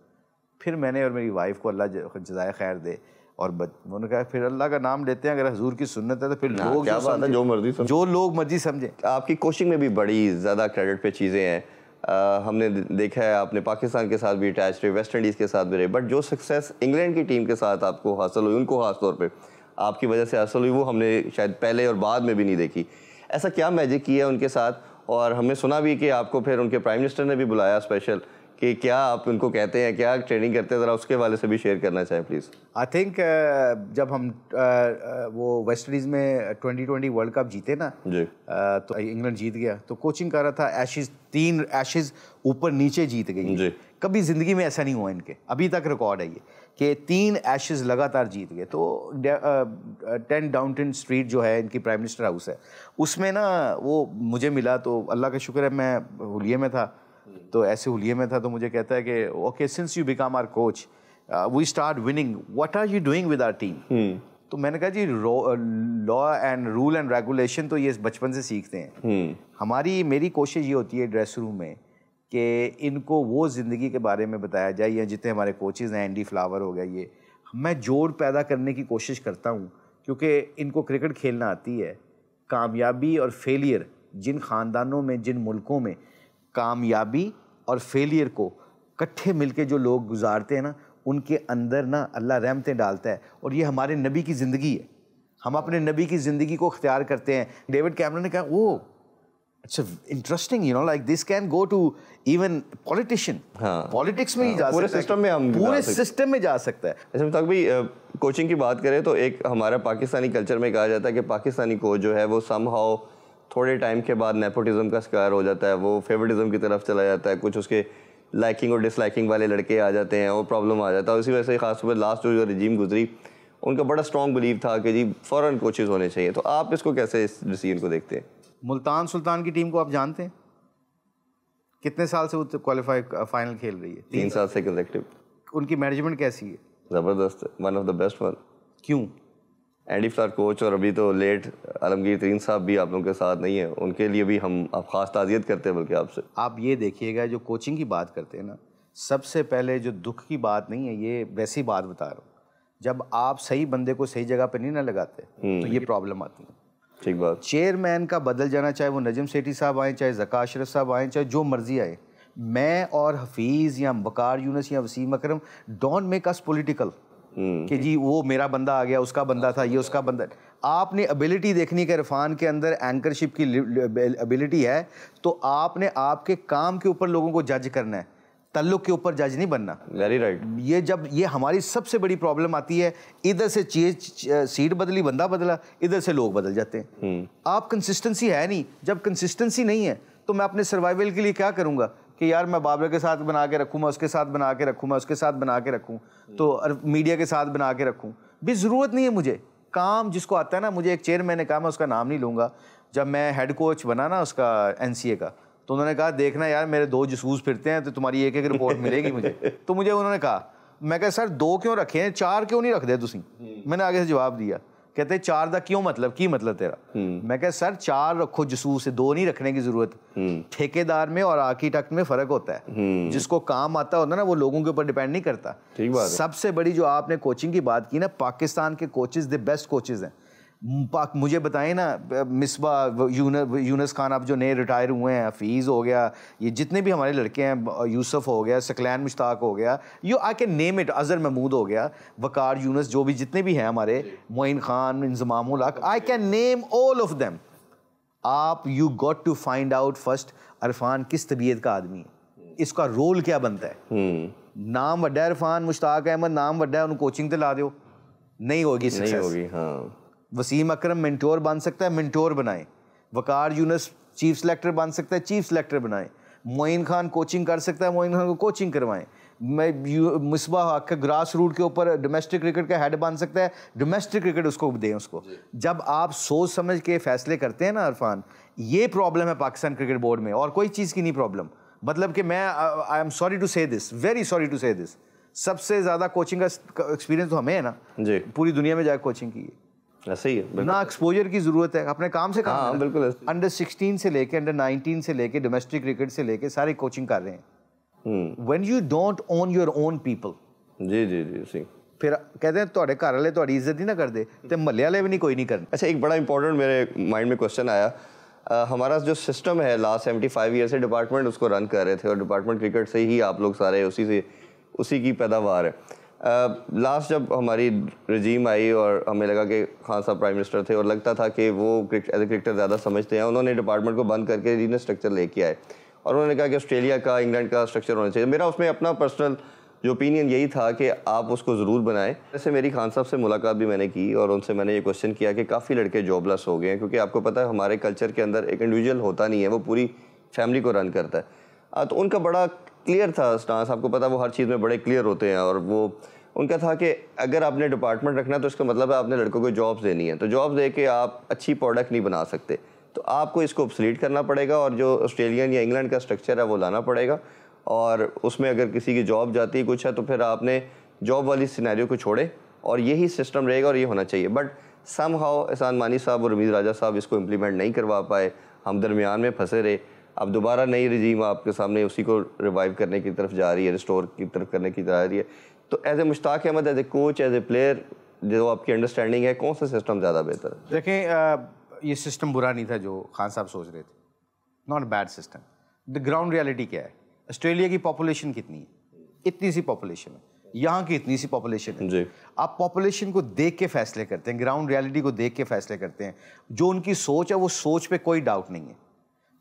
फिर मैंने और मेरी वाइफ को अल्लाह जजाय खैर दे और उन्होंने कहा फिर अल्लाह का नाम लेते हैं अगर हजूर की सुन्नत है तो फिर हाँ, लोग क्या जो जो मर्जी जो लोग मर्जी समझें आपकी कोचिंग में भी बड़ी ज़्यादा क्रेडिट पे चीज़ें हैं हमने देखा है आपने पाकिस्तान के साथ भी अटैच रहे वेस्ट इंडीज़ के साथ भी रहे बट जो सक्सेस इंग्लैंड की टीम के साथ आपको हासिल हुई उनको खास तौर पर आपकी वजह से हासिल हुई वो हमने शायद पहले और बाद में भी नहीं देखी ऐसा क्या मैजिक किया उनके साथ और हमने सुना भी कि आपको फिर उनके प्राइम मिनिस्टर ने भी बुलाया स्पेशल कि क्या आप उनको कहते हैं क्या ट्रेनिंग करते हैं ज़रा उसके वाले से भी शेयर करना चाहें प्लीज़ आई थिंक uh, जब हम uh, uh वो वेस्ट इंडीज़ में 2020 वर्ल्ड कप जीते ना जी uh, तो इंग्लैंड जीत गया तो कोचिंग कर रहा था एशेज़ तीन एशेज़ ऊपर नीचे जीत गई जी कभी ज़िंदगी में ऐसा नहीं हुआ इनके अभी तक रिकॉर्ड है ये कि तीन एशेज लगातार जीत गए तो टेन डाउनटन स्ट्रीट जो है इनकी प्राइम मिनिस्टर हाउस है उसमें ना वो मुझे मिला तो अल्लाह का शुक्र है मैं हुलिये में था तो ऐसे हुलिये में था तो मुझे कहता है कि okay since you become our coach we start winning what are you doing with our team तो मैंने कहा जी law and rule and regulation तो ये बचपन से सीखते हैं hmm. हमारी मेरी कोशिश ये होती है ड्रेस रूम में कि इनको वो ज़िंदगी के बारे में बताया जाए या जितने हमारे कोचेज़ हैं एंडी फ्लावर हो गया ये मैं जोड़ पैदा करने की कोशिश करता हूँ क्योंकि इनको क्रिकेट खेलना आती है कामयाबी और फेलियर जिन ख़ानदानों में जिन मुल्कों में कामयाबी और फेलियर को कट्ठे मिलके जो लोग गुजारते हैं ना उनके अंदर ना अल्लाह रहमतें डालता है और ये हमारे नबी की ज़िंदगी है हम अपने नबी की ज़िंदगी को अख्तियार करते हैं डेविड कैमरन ने कहा वो अच्छा interesting you know like this can go to even politician politics में हाँ, ही जा पूरे सिस्टम में हम पूरे सिस्टम में जा सकता है अच्छा मिताक भाई कोचिंग की बात करें तो एक हमारा पाकिस्तानी कल्चर में कहा जाता है कि पाकिस्तानी कोच जो है वो सम हाउ थोड़े टाइम के बाद नेपोटिज्म का शिकार हो जाता है वो फेवरेटिज्म की तरफ चला जाता है कुछ उसके लाइकिंग और डिसलाइकिंग वाले लड़के आ जाते हैं और प्रॉब्लम आ जाता है उसी वजह से खासतौर पर लास्ट जो जो रिजीम गुजरी उनका बड़ा स्ट्रॉन्ग बिलीव था कि जी फ़ौरन कोचेज़ होने चाहिए तो आप इसको कैसे इस डिसीजन को देखते हैं मुल्तान सुल्तान की टीम को आप जानते हैं कितने साल से वो क्वालिफाई तो फाइनल uh, खेल रही है तीन साल से कलेक्टिव उनकी मैनेजमेंट कैसी है ज़बरदस्त one of the best one क्यों एंडी फ्लार कोच और अभी तो लेट आलमगीर तरीन साहब भी आप लोगों के साथ नहीं है उनके लिए भी हम आप ख़ास ताज़ियत करते हैं बल्कि आपसे आप ये देखिएगा जो कोचिंग की बात करते हैं ना सबसे पहले जो दुख की बात नहीं है ये वैसी बात बता रहा हूँ जब आप सही बंदे को सही जगह पर नहीं ना लगाते हम्म। तो ये प्रॉब्लम आती है ठीक बात चेयरमैन का बदल जाना चाहे वो नजम सेठी साहब आए चाहे जका अशरफ साहब आए चाहे जो मर्जी आए मैं और हफीज़ या बकार यूनस या Wasim Akram don't make us political hmm. कि जी वो मेरा बंदा आ गया उसका बंदा था ये उसका बंदा आपने एबिलिटी देखनी कि इरफान के अंदर एंकरशिप की एबिलिटी है तो आपने आपके काम के ऊपर लोगों को जज करना है तल्लुक के ऊपर जज नहीं बनना वेरी राइट right. ये जब ये हमारी सबसे बड़ी प्रॉब्लम आती है इधर से चीज सीट बदली बंदा बदला इधर से लोग बदल जाते हैं hmm. आप कंसिस्टेंसी है नहीं जब कंसिस्टेंसी नहीं है तो मैं अपने सर्वाइवल के लिए क्या करूँगा कि यार मैं बाबर के साथ बना के रखूँ मैं उसके साथ बना के रखूँ मैं उसके साथ बना के रखूँ तो मीडिया के साथ बना के रखूँ भी ज़रूरत नहीं है मुझे काम जिसको आता है ना मुझे एक चेयरमैन ने कहा मैं उसका नाम नहीं लूँगा जब मैं हेड कोच बना ना उसका एन का तो उन्होंने कहा देखना यार मेरे दो जसूस फिरते हैं तो तुम्हारी एक एक रिपोर्ट मिलेगी मुझे [LAUGHS] तो मुझे उन्होंने कहा मैं कहा सर दो क्यों रखे हैं चार क्यों नहीं दे तुम हम्म। मैंने आगे से जवाब दिया कहते चार का क्यों मतलब की मतलब तेरा हम्म। मैं कह सर चार रखो जसूस दो नहीं रखने की जरूरत हम्म। ठेकेदार में और आर्किटेक्ट में फर्क होता है जिसको काम आता होता है ना वो लोगों के ऊपर डिपेंड नहीं करता ठीक बात सबसे बड़ी जो आपने कोचिंग की बात की ना पाकिस्तान के कोचेज द बेस्ट कोचेज हैं पाक मुझे बताएं ना मिसबा यून, यूनस खान अब जो नए रिटायर हुए हैं हफीज़ हो गया ये जितने भी हमारे लड़के हैं यूसुफ हो गया सकलैन मुश्ताक हो गया you I can name it Azhar Mahmood हो गया वकार यूनस जो भी जितने भी हैं हमारे Moin Khan Inzamam I can name all of them आप you got to find out first Arfan किस तबीयत का आदमी है हम्म। इसका रोल क्या बनता है हम्म। नाम वड्डा अरफान मुश्ताक अहमद नाम वड्डा है उन्होंने कोचिंग तो ला दो नहीं होगी नहीं होगी हाँ वसीम अकरम मिनटोर बन सकता है मिनटोर बनाएं वकार यूनस चीफ सेलेक्टर बन सकता है चीफ सेलेक्टर बनाएं मोइन खान कोचिंग कर सकता है मोइन खान को कोचिंग करवाएं मैं मिसबा हक ग्रास रूट के ऊपर डोमेस्टिक क्रिकेट का हेड बन सकता है डोमेस्टिक क्रिकेट उसको दें उसको जब आप सोच समझ के फैसले करते हैं ना अरफान ये प्रॉब्लम है पाकिस्तान क्रिकेट बोर्ड में और कोई चीज़ की नहीं प्रॉब्लम मतलब कि मैं I am sorry to say this very sorry to say this सबसे ज़्यादा कोचिंग का एक्सपीरियंस तो हमें है ना जी पूरी दुनिया में जाकर कोचिंग की है ऐसे ही है ना एक्सपोजर की ज़रूरत है अपने काम से काम हाँ, बिल्कुल अंडर सिक्सटीन से लेके अंडर नाइनटीन से लेके डोमेस्टिक क्रिकेट से लेके सारे कोचिंग कर रहे हैं when you don't own your own people जी जी जी सही हैं ਕਹਿੰਦੇ घर वाले थोड़ी इज्जत ही ना करते तो महल वाले भी नहीं कोई नहीं ਨਹੀਂ अच्छा एक बड़ा इंपॉर्टेंट मेरे माइंड में क्वेश्चन आया ਆਇਆ हमारा जो सिस्टम है लास्ट सेवेंटी फाइव ईयर से डिपार्टमेंट उसको रन कर रहे थे और डिपार्टमेंट क्रिकेट से ही आप लोग सारे उसी से उसी की पैदावार है लास्ट जब हमारी रजीम आई और हमें लगा कि खान साहब प्राइम मिनिस्टर थे और लगता था कि वो एज ए क्रिकेटर ज़्यादा समझते हैं उन्होंने डिपार्टमेंट को बंद करके रीजनल स्ट्रक्चर लेके आए और उन्होंने कहा कि ऑस्ट्रेलिया का इंग्लैंड का स्ट्रक्चर होना चाहिए मेरा उसमें अपना पर्सनल जो ओपिनियन यही था कि आप उसको ज़रूर बनाएं जैसे मेरी खान साहब से मुलाकात भी मैंने की और उनसे मैंने ये क्वेश्चन किया कि काफ़ी लड़के जॉबलेस हो गए हैं क्योंकि आपको पता है हमारे कल्चर के अंदर एक इंडिविजुअल होता नहीं है वो पूरी फैमिली को रन करता है हाँ, तो उनका बड़ा क्लियर था स्टांस आपको पता वो हर चीज़ में बड़े क्लियर होते हैं और वो उनका था कि अगर आपने डिपार्टमेंट रखना है तो इसका मतलब है आपने लड़कों को जॉब्स देनी है तो जॉब्स दे के आप अच्छी प्रोडक्ट नहीं बना सकते तो आपको इसको अपसलीट करना पड़ेगा और जो ऑस्ट्रेलियन या इंग्लैंड का स्ट्रक्चर है वो लाना पड़ेगा और उसमें अगर किसी की जॉब जाती कुछ है तो फिर आपने जॉब वाली सिनेरियो को छोड़े और यही सिस्टम रहेगा और ये होना चाहिए बट सम हाउ एहसान मानी साहब और रमीज़ राजा साहब इसको इम्प्लीमेंट नहीं करवा पाए हम दरमियान में फंसे रहे अब दोबारा नई रजीम आपके सामने उसी को रिवाइव करने की तरफ जा रही है रिस्टोर की तरफ करने की तरफ आ रही है तो as a Mushtaq Ahmed as a coach as a player जो आपकी अंडरस्टैंडिंग है कौन सा सिस्टम ज़्यादा बेहतर है देखें ये सिस्टम बुरा नहीं था जो खान साहब सोच रहे थे not bad system the ground reality क्या है ऑस्ट्रेलिया की पॉपुलेशन कितनी है इतनी सी पॉपुलेशन है यहाँ की इतनी सी पॉपुलेशन है जी आप पॉपुलेशन को देख के फैसले करते हैं ग्राउंड रियलिटी को देख के फैसले करते हैं जो उनकी सोच है वो सोच पे कोई डाउट नहीं है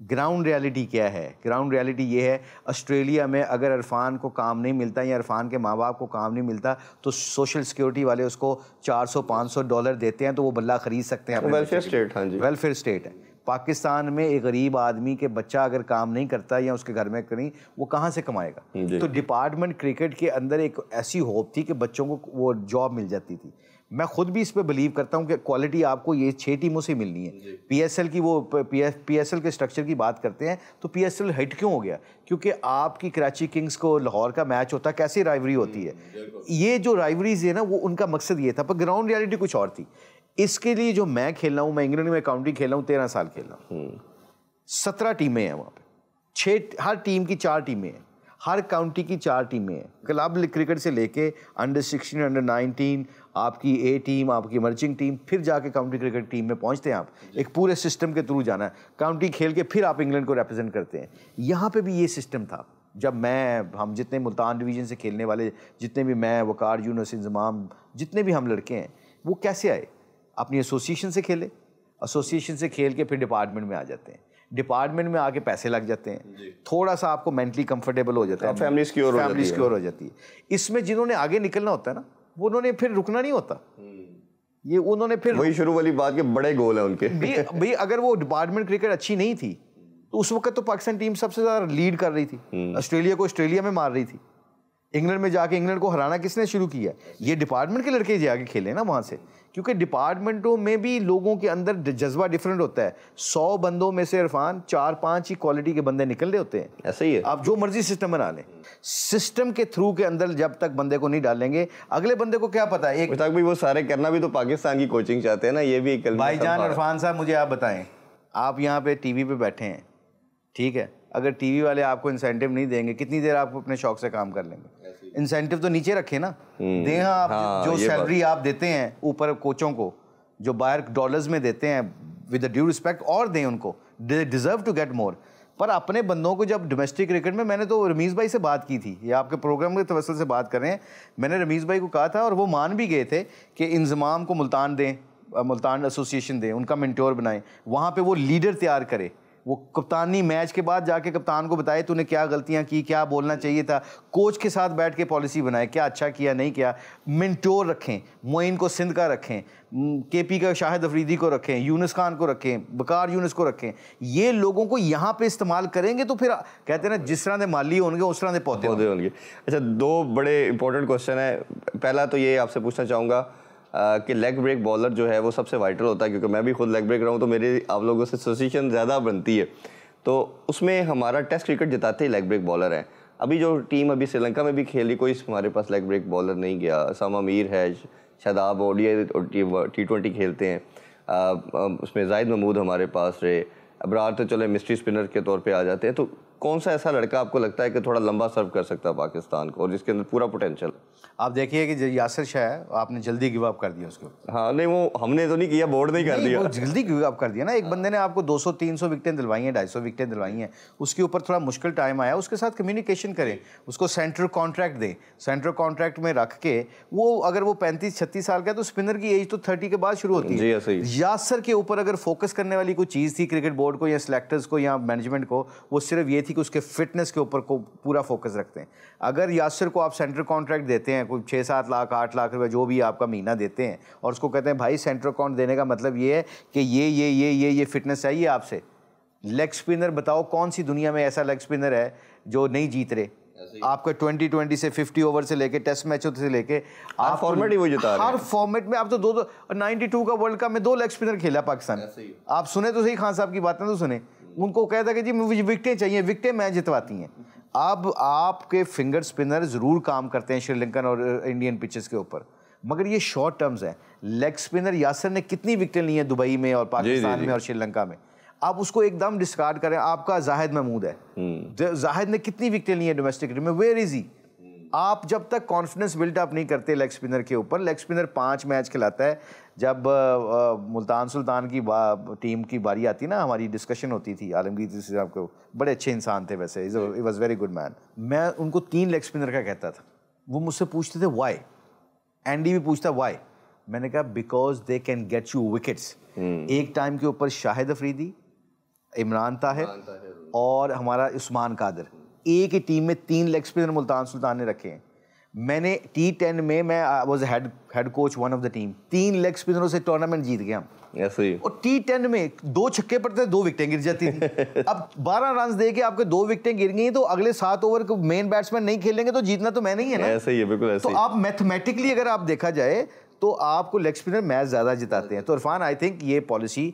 ग्राउंड रियलिटी क्या है ग्राउंड रियलिटी ये है ऑस्ट्रेलिया में अगर अरफान को काम नहीं मिलता या अरफान के माँ बाप को काम नहीं मिलता तो सोशल सिक्योरिटी वाले उसको 400-500 डॉलर देते हैं तो वो बल्ला खरीद सकते हैं वेलफेयर स्टेट हाँ जी वेलफेयर स्टेट है पाकिस्तान में एक गरीब आदमी के बच्चा अगर काम नहीं करता या उसके घर में करी वो कहाँ से कमाएगा तो डिपार्टमेंट क्रिकेट के अंदर एक ऐसी होप थी कि बच्चों को वो जॉब मिल जाती थी मैं खुद भी इस पर बिलीव करता हूँ कि क्वालिटी आपको ये छः टीमों से मिलनी है एल की वो पी एस एल के स्ट्रक्चर की बात करते हैं तो एल हिट क्यों हो गया क्योंकि आपकी कराची किंग्स को लाहौर का मैच होता कैसी राइवरी होती है हम्म, ये जो राइवरीज है ना वो उनका मकसद ये था पर ग्राउंड रियलिटी कुछ और थी इसके लिए जो मैं खेल रहा हूँ मैं इंग्लैंड में काउंटी खेल रहा हूँ तेरह साल खेल रहा हूँ हम्म। सत्रह टीमें हैं वहाँ पर छः हर टीम की चार टीमें हैं हर काउंटी की चार टीमें हैं क्लब क्रिकेट से लेके अंडर सिक्सटीन अंडर नाइनटीन आपकी ए टीम आपकी इमर्जिंग टीम फिर जाके काउंटी क्रिकेट टीम में पहुंचते हैं आप एक पूरे सिस्टम के थ्रू जाना है काउंटी खेल के फिर आप इंग्लैंड को रिप्रेजेंट करते हैं यहाँ पे भी ये सिस्टम था जब मैं हम जितने मुल्तान डिवीज़न से खेलने वाले जितने भी मैं वकार यूनस इंजमाम जितने भी हम लड़के हैं वो कैसे आए अपनी एसोसिएशन से खेले एसोसिएशन से खेल के फिर डिपार्टमेंट में आ जाते हैं डिपार्टमेंट में आके पैसे लग जाते हैं थोड़ा सा आपको मेंटली कंफर्टेबल हो जाता है फैमिली हाँ, स्क्योर हो जाती है इसमें जिन्होंने आगे निकलना होता है ना वो उन्होंने फिर रुकना नहीं होता हम्म। ये उन्होंने फिर वही शुरू वाली बात के बड़े गोल है उनके भाई अगर वो डिपार्टमेंट क्रिकेट अच्छी नहीं थी तो उस वक्त तो पाकिस्तान टीम सबसे ज़्यादा लीड कर रही थी हम्म। ऑस्ट्रेलिया को ऑस्ट्रेलिया में मार रही थी इंग्लैंड में जाके इंग्लैंड को हराना किसने शुरू किया ये डिपार्टमेंट के लड़के जाके खेले ना वहाँ से क्योंकि डिपार्टमेंटों में भी लोगों के अंदर जज्बा डिफरेंट होता है सौ बंदों में से इरफान चार पांच ही क्वालिटी के बंदे निकल रहे होते हैं ऐसे ही है आप जो मर्जी सिस्टम बना लें सिस्टम के थ्रू के अंदर जब तक बंदे को नहीं डालेंगे अगले बंदे को क्या पता है एक वो सारे करना भी तो पाकिस्तान की कोचिंग चाहते हैं ना ये भी एक भाईजान इरफान साहब मुझे आप बताएं आप यहाँ पे टीवी पे बैठे हैं ठीक है अगर टीवी वाले आपको इंसेंटिव नहीं देंगे कितनी देर आप अपने शौक से काम कर लेंगे इंसेंटिव तो नीचे रखे ना हम्म, दें आप हाँ, जो सैलरी आप देते हैं ऊपर कोचों को जो बाहर डॉलर्स में देते हैं विद ड्यू रिस्पेक्ट और दें उनको they deserve to get more पर अपने बंदों को जब डोमेस्टिक क्रिकेट में मैंने तो रमीज़ भाई से बात की थी ये आपके प्रोग्राम के तवसल से बात कर रहे हैं मैंने रमीज़ भाई को कहा था और वो मान भी गए थे कि इंजमाम को मुल्तान दें मुल्तान एसोसिएशन दें उनका मिनट्योर बनाएं वहाँ पर वो लीडर तैयार करे वो कप्तानी मैच के बाद जाके कप्तान को बताए तूने क्या गलतियाँ की क्या बोलना चाहिए था कोच के साथ बैठ के पॉलिसी बनाए क्या अच्छा किया नहीं किया मिनटोर रखें मोइन को सिंध का रखें के पी का शाहिद अफरीदी को रखें यूनस खान को रखें बकार यूनस को रखें ये लोगों को यहाँ पे इस्तेमाल करेंगे तो फिर कहते हैं ना जिस तरह के माली होंगे उस तरह के पौधे होंगे अच्छा दो बड़े इंपॉर्टेंट क्वेश्चन है पहला तो ये आपसे पूछना चाहूँगा कि लेग ब्रेक बॉलर जो है वो सबसे वाइटल होता है क्योंकि मैं भी खुद लेग ब्रेक रहा हूँ तो मेरे आप लोगों से एसोसिएशन ज़्यादा बनती है तो उसमें हमारा टेस्ट क्रिकेट जिताते ही लेग ब्रेक बॉलर हैं अभी जो टीम अभी श्रीलंका में भी खेली कोई हमारे पास लेग ब्रेक बॉलर नहीं गया सामा मीर है शादाब ओडिया टी ट्वेंटी खेलते हैं आ, आ, उसमें जाहिद महमूद हमारे पास रहे अबरार तो चले मिस्ट्री स्पिनर के तौर पे आ जाते हैं तो कौन सा ऐसा लड़का आपको लगता है कि थोड़ा लंबा सर्व कर सकता है पाकिस्तान को और जिसके अंदर पूरा पोटेंशल है आप देखिए कि यासिर शाह है आपने जल्दी गिव अप कर दिया उसको हाँ नहीं वो हमने तो नहीं किया बोर्ड नहीं कर दिया जल्दी गिव अप कर दिया ना एक बंदे ने आपको 200 300 विकटें दिलवाई हैं ढाई सौ विकटें दिलवाई हैं उसके ऊपर थोड़ा मुश्किल टाइम आया उसके साथ कम्युनिकेशन करें उसको सेंट्रल कॉन्ट्रैक्ट दें सेंट्रल कॉन्ट्रैक्ट में रख के वो अगर वो पैंतीस छत्तीस साल का है तो स्पिनर की एज तो थर्टी के बाद शुरू होती है यासर के ऊपर अगर फोकस करने वाली कोई चीज़ थी क्रिकेट बोर्ड को या सिलेक्टर्स को या मैनेजमेंट को वो सिर्फ ये थी कि उसके फिटनेस के ऊपर को पूरा फोकस रखते हैं अगर यासर को आप सेंट्रल कॉन्ट्रैक्ट देते हैं कोई छः सात लाख आठ लाख रुपये जो भी आपका महीना देते हैं और उसको कहते हैं भाई सेंटर अकाउंट देने का मतलब ये है कि ये ये ये ये ये फिटनेस चाहिए आपसे लेग स्पिनर बताओ कौन सी दुनिया में ऐसा लेग स्पिनर है जो नहीं जीत रहे आपका ट्वेंटी ट्वेंटी से फिफ्टी ओवर से लेके टेस्ट मैचों से लेके आप फॉर्मेट ही वो जिता हर फॉर्मेट में आप तो दो दो नाइनटी टू का वर्ल्ड कप में दो लेग स्पिनर खेला पाकिस्तान आप सुने तो सही खान साहब की बातें तो सुने हम्म। उनको कहता कि जी मुझे विकटें चाहिए विकटें मैं जितवाती हैं अब आपके फिंगर स्पिनर ज़रूर काम करते हैं श्रीलंकन और इंडियन पिचेस के ऊपर मगर ये शॉर्ट टर्म्स हैं लेग स्पिनर यासर ने कितनी विकटें ली हैं दुबई में और पाकिस्तान में और श्रीलंका में आप उसको एकदम डिस्कार्ड करें आपका जाहिद महमूद है हम्म। जाहिद ने कितनी विकटें ली हैं डोमेस्टिक क्रिकेट में वेयर इज ही आप जब तक कॉन्फिडेंस बिल्डअप नहीं करते लेग स्पिनर के ऊपर लेग स्पिनर पांच मैच खिलाता है जब आ, मुल्तान सुल्तान की टीम की बारी आती ना हमारी डिस्कशन होती थी आलमगीर साहब को बड़े अच्छे इंसान थे वैसे it was very good man मैं उनको तीन लेग स्पिनर का कहता था वो मुझसे पूछते थे वाई एंडी भी पूछता वाई मैंने कहा because they can get you wickets एक टाइम के ऊपर शाहिद अफरीदी इमरान ताहिर और हमारा उस्मान कादिर ए की टीम में तीन लेग स्पिनर मुल्तान सुल्तान ने रखे हैं मैंने टी टेन में मैं was head head coach one of the team तीन लेग स्पिनरों से टूर्नामेंट जीत गया हम और टी टेन में दो छक्के पड़ते दो विकटें गिर जाती थी [LAUGHS] अब बारह रन दे के आपके दो विकटें गिर गई तो अगले सात ओवर को मेन बैट्समैन नहीं खेलेंगे तो जीतना तो मैंने ही है ना ऐसा तो ही है बिल्कुल तो आप मैथमेटिकली अगर आप देखा जाए तो आपको लेग स्पिनर मैच ज़्यादा जिताते हैं तो इरफान आई थिंक ये पॉलिसी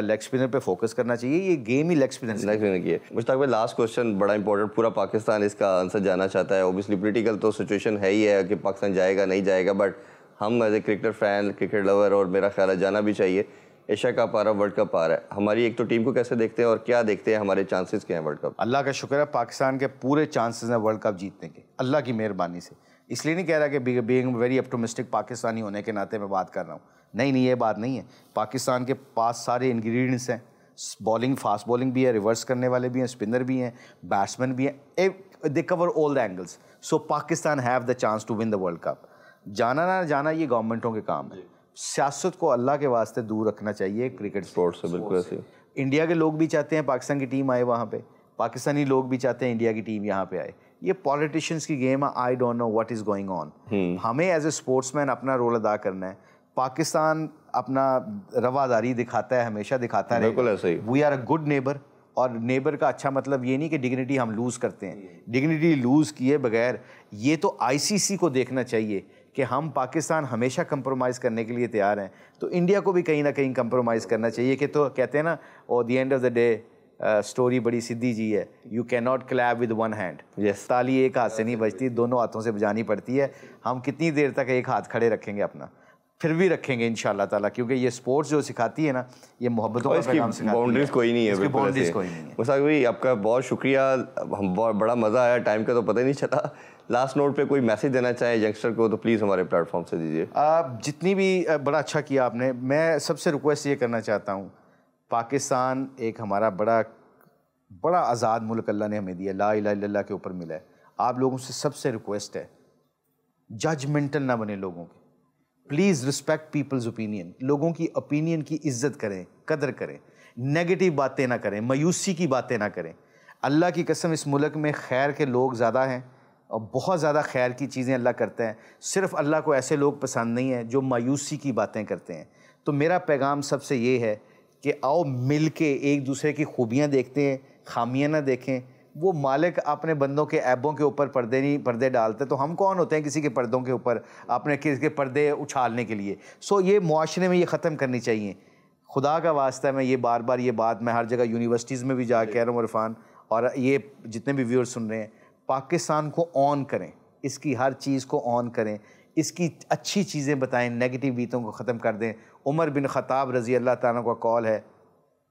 लेग स्पिनर पे फोकस करना चाहिए ये गेम ही लेग स्पिनर लेग स्पिनर की है मुश्ताक भाई लास्ट क्वेश्चन बड़ा इंपॉर्टेंट पूरा पाकिस्तान इसका आंसर जाना चाहता है ओबियसली पोलिटिकल तो सिचुएशन है ही है कि पाकिस्तान जाएगा नहीं जाएगा बट हम as a cricketer fan cricket lover और मेरा ख्याल है जाना भी चाहिए एशिया कप आ रहा है वर्ल्ड कप आ रहा है हमारी एक तो टीम को कैसे देखते हैं और क्या देखते हैं हमारे चांसेस क्या हैं वर्ल्ड कप अल्लाह का शुक्र है पाकिस्तान के पूरे चांसेस हैं वर्ल्ड कप जीतने के अल्लाह की मेहरबानी से इसलिए नहीं कह रहा कि बीइंग वेरी ऑप्टोमिस्टिक पाकिस्तानी होने के नाते मैं बात कर रहा हूँ नहीं नहीं ये बात नहीं है पाकिस्तान के पास सारे इन्ग्रीडियंट्स हैं बॉलिंग फास्ट बॉलिंग भी है रिवर्स करने वाले भी हैं स्पिनर भी हैं बैट्समैन भी हैं they cover all the angles so Pakistan have the chance to win the world cup जाना ना जाना ये गवर्नमेंटों के काम है सियासत को अल्लाह के वास्ते दूर रखना चाहिए क्रिकेट स्पोर्ट्स से बिल्कुल ऐसे इंडिया के लोग भी चाहते हैं पाकिस्तान की टीम आए वहाँ पे पाकिस्तानी लोग भी चाहते हैं इंडिया की टीम यहाँ पे आए ये पॉलिटिशियंस की गेम है I don't know what is going on हमें एज ए स्पोर्ट्समैन अपना रोल अदा करना है पाकिस्तान अपना रवादारी दिखाता है हमेशा दिखाता है बिल्कुल ऐसे ही we are a good neighbour और नेबर का अच्छा मतलब ये नहीं कि डिग्निटी हम लूज़ करते हैं डिग्निटी लूज़ किए बगैर ये तो आईसीसी को देखना चाहिए कि हम पाकिस्तान हमेशा कंप्रोमाइज़ करने के लिए तैयार हैं तो इंडिया को भी कहीं ना कहीं कंप्रोमाइज़ करना चाहिए कि तो कहते हैं ना और the end of the day story बड़ी सीधी जी है you can not clap with one hand yes ताली एक हाथ से नहीं बजती दोनों हाथों से बजानी पड़ती है हम कितनी देर तक एक हाथ खड़े रखेंगे अपना फिर भी रखेंगे इन ताला क्योंकि ये स्पोर्ट्स जो सिखाती है ना ये मोहब्बतों का बाउंड्रीज कोई नहीं है बाउंड्रीज कोई नहीं है भाई आपका बहुत शुक्रिया हम बहुत बड़ा मज़ा आया टाइम का तो पता ही नहीं चला लास्ट नोट पे कोई मैसेज देना चाहे यंगस्टर को तो प्लीज़ हमारे प्लेटफॉर्म से दीजिए आप जितनी भी बड़ा अच्छा किया आपने मैं सबसे रिक्वेस्ट ये करना चाहता हूँ पाकिस्तान एक हमारा बड़ा बड़ा आज़ाद मुल्क अल्लाह ने हमें दिया ला इला के ऊपर मिला है आप लोगों से सबसे रिक्वेस्ट है जजमेंटल ना बने लोगों के प्लीज़ रिस्पेक्ट पीपल्स ओपिनियन लोगों की ओपिनियन की इज्जत करें कदर करें नेगेटिव बातें ना करें मायूसी की बातें ना करें अल्लाह की कसम इस मुल्क में खैर के लोग ज़्यादा हैं और बहुत ज़्यादा खैर की चीज़ें अल्लाह करते हैं सिर्फ अल्लाह को ऐसे लोग पसंद नहीं हैं जो मायूसी की बातें करते हैं तो मेरा पैगाम सबसे ये है कि आओ मिल के एक दूसरे की खूबियाँ देखते हैं खामियाँ ना देखें वो मालिक अपने बंदों के ऐबों के ऊपर पर्दे नहीं पर्दे डालते तो हम कौन होते हैं किसी के पर्दों के ऊपर अपने किसी के पर्दे उछालने के लिए सो ये माशरे में ये ख़त्म करनी चाहिए खुदा का वास्ता मैं ये बार बार ये बात मैं हर जगह यूनिवर्सिटीज़ में भी जा कह रहा हूँ इरफान और ये जितने भी व्यूअर्स सुन रहे हैं पाकिस्तान को ऑन करें इसकी हर चीज़ को ऑन करें इसकी अच्छी चीज़ें बताएं नेगेटिव बीतों को ख़त्म कर दें उमर बिन ख़ताब रज़ी अल्लाह ताला का कॉल है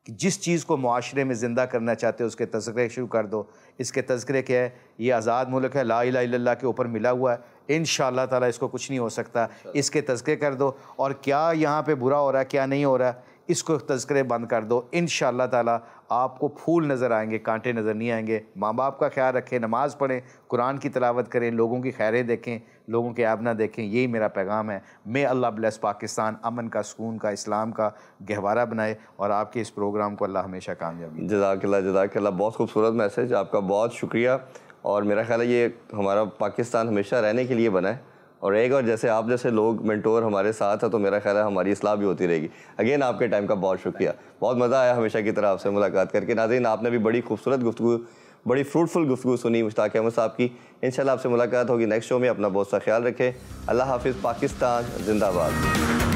कि जिस चीज़ को माशरे में ज़िंदा करना चाहते हो उसके तस्करे शुरू कर दो इसके तस्करे क्या है ये आज़ाद मुल्क है ला इला के ऊपर मिला हुआ है इन ताला इसको कुछ नहीं हो सकता इसके तस्करे कर दो और क्या यहाँ पर बुरा हो रहा है क्या नहीं हो रहा है इसको तस्करे बंद कर दो इन ताला आपको फूल नज़र आएंगे कांटे नज़र नहीं आएंगे माँ बाप का ख्याल रखें नमाज़ पढ़ें कुरान की तलावत करें लोगों की खैरें देखें लोगों के आबना देखें यही मेरा पैगाम है मैं अल्लाह ब्लेस पाकिस्तान अमन का सुकून का इस्लाम का गहवारा बनाए और आपके इस प्रोग्राम को अल्लाह हमेशा कामयाबी जजाकल्ला जजाकल्ला बहुत खूबसूरत मैसेज आपका बहुत शुक्रिया और मेरा ख्याल है ये हमारा पाकिस्तान हमेशा रहने के लिए बनाए और एक और जैसे आप जैसे लोग मेंटोर हमारे साथ हैं तो मेरा ख्याल है हमारी इसलाह भी होती रहेगी अगेन आपके टाइम का बहुत शुक्रिया बहुत मज़ा आया हमेशा की तरह आपसे मुलाकात करके नाजीन आपने भी बड़ी खूबसूरत गुफ्तु बड़ी फ्रूटफुल गुफ्तु सुनी मुश्ताक अहमद साहब की इन आपसे मुलाकात होगी नेक्स्ट शो में अपना बहुत सा ख्याल रखें अल्लाह हाफिज़ पाकिस्तान जिंदाबाद